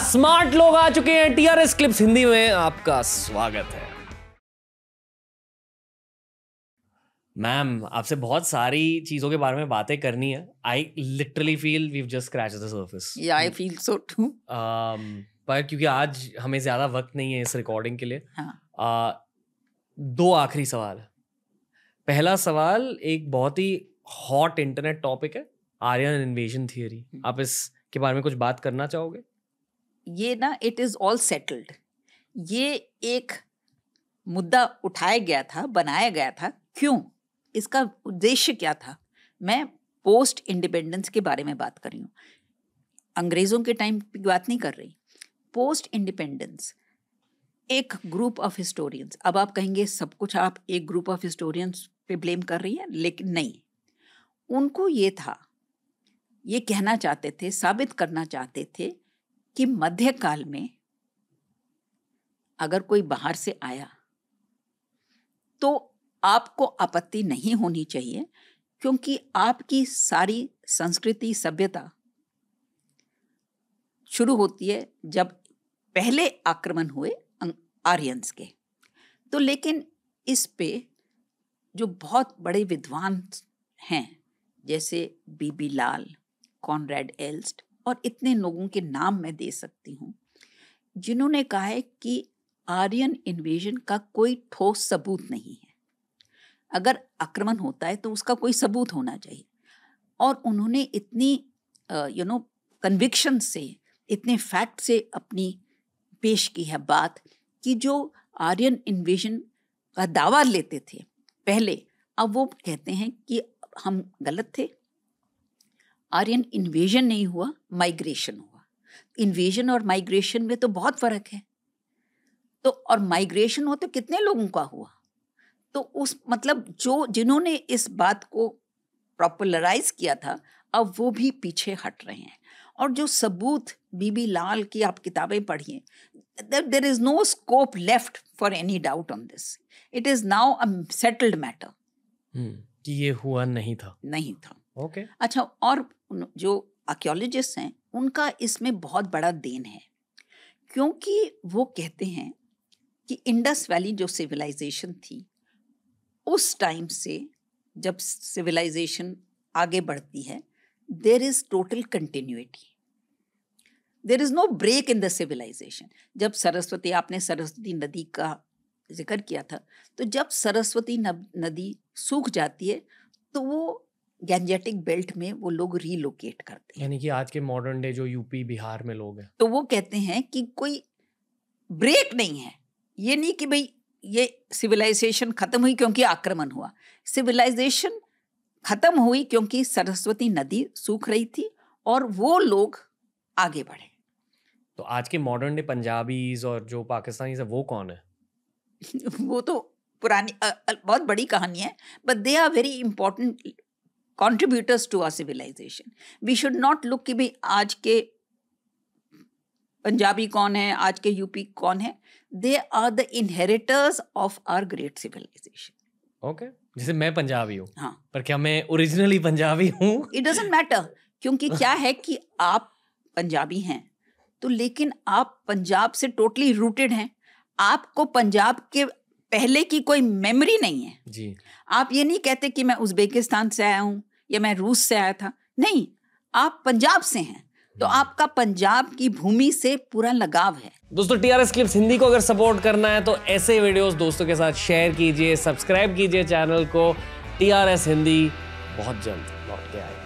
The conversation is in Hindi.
स्मार्ट लोग आ चुके हैं टीआरएस क्लिप्स हिंदी में आपका स्वागत है मैम आपसे बहुत सारी चीजों के बारे में बातें करनी है I literally feel we just scratch the surface I feel so टू पर क्योंकि आज हमें ज्यादा वक्त नहीं है इस रिकॉर्डिंग के लिए हाँ. uh, दो आखिरी सवाल पहला सवाल एक बहुत ही हॉट इंटरनेट टॉपिक है आर्यन इन्वेजन थियोरी आप इसके बारे में कुछ बात करना चाहोगे ये ना इट इज ऑल सेटल्ड ये एक मुद्दा उठाया गया था बनाया गया था क्यों इसका उद्देश्य क्या था मैं पोस्ट इंडिपेंडेंस के बारे में बात कर रही हूँ अंग्रेज़ों के टाइम की बात नहीं कर रही पोस्ट इंडिपेंडेंस एक ग्रुप ऑफ हिस्टोरियंस अब आप कहेंगे सब कुछ आप एक ग्रुप ऑफ हिस्टोरियंस पे ब्लेम कर रही हैं लेकिन नहीं उनको ये था ये कहना चाहते थे साबित करना चाहते थे कि मध्यकाल में अगर कोई बाहर से आया तो आपको आपत्ति नहीं होनी चाहिए क्योंकि आपकी सारी संस्कृति सभ्यता शुरू होती है जब पहले आक्रमण हुए अं, आर्यंस के तो लेकिन इस पे जो बहुत बड़े विद्वान हैं जैसे बीबी लाल कॉनरेड एल्स्ट और इतने लोगों के नाम मैं दे सकती हूँ जिन्होंने कहा है कि आर्यन इन्वेजन का कोई ठोस सबूत नहीं है अगर आक्रमण होता है तो उसका कोई सबूत होना चाहिए और उन्होंने इतनी यू नो कन्विक्शन से इतने फैक्ट से अपनी पेश की है बात कि जो आर्यन इन्वेजन का दावा लेते थे पहले अब वो कहते हैं कि हम गलत थे आर्यन इन्वेजन नहीं हुआ माइग्रेशन हुआ इन्वेजन और माइग्रेशन में तो बहुत फ़र्क है तो और माइग्रेशन हो तो कितने लोगों का हुआ तो उस मतलब जो जिन्होंने इस बात को प्रॉपुलराइज किया था अब वो भी पीछे हट रहे हैं और जो सबूत बीबी लाल की आप किताबें पढ़िए there is no scope left for any doubt on this it is now a settled matter कि ये हुआ नहीं था नहीं था ओके okay. अच्छा और जो आर्क्योलॉजिस्ट हैं उनका इसमें बहुत बड़ा देन है क्योंकि वो कहते हैं कि इंडस वैली जो सिविलाइजेशन थी उस टाइम से जब सिविलाइजेशन आगे बढ़ती है there is total continuity there is no break in the civilisation जब सरस्वती आपने सरस्वती नदी का जिक्र किया था तो जब सरस्वती नदी सूख जाती है तो वो गैंजेटिक बेल्ट में वो लोग रीलोकेट करते हैं यानी कि आज के मॉडर्न डे जो यूपी बिहार में लोग हैं तो वो कहते हैं कि कोई ब्रेक नहीं है ये नहीं कि भाई ये सिविलाइजेशन खत्म हुई क्योंकि आक्रमण हुआ सिविलाइजेशन खत्म हुई क्योंकि सरस्वती नदी सूख रही थी और वो लोग आगे बढ़े तो आज के मॉडर्न डे पंजाबीज और जो पाकिस्तानी वो कौन है वो तो पुरानी अ, अ, बहुत बड़ी कहानी है but they are very important contributors to our civilisation we should not look कि भाई आज के पंजाबी कौन है आज के यूपी कौन है they are the inheritors of our great civilisation okay जैसे मैं पंजाबी हूँ हाँ पर क्या मैं ओरिजिनली पंजाबी हूँ इट डजेंट मैटर क्योंकि क्या है कि आप पंजाबी हैं तो लेकिन आप पंजाब से टोटली totally रूटेड हैं आपको पंजाब के पहले की कोई मेमोरी नहीं है जी आप ये नहीं कहते कि मैं उज्बेकिस्तान से आया हूँ या मैं रूस से आया था नहीं आप पंजाब से हैं तो हम्म। आपका पंजाब की भूमि से पूरा लगाव है दोस्तों टीआरएस क्लिप्स हिंदी को अगर सपोर्ट करना है तो ऐसे वीडियोस दोस्तों के साथ शेयर कीजिए सब्सक्राइब कीजिए चैनल को टीआरएस हिंदी बहुत जल्द लौट के आएगा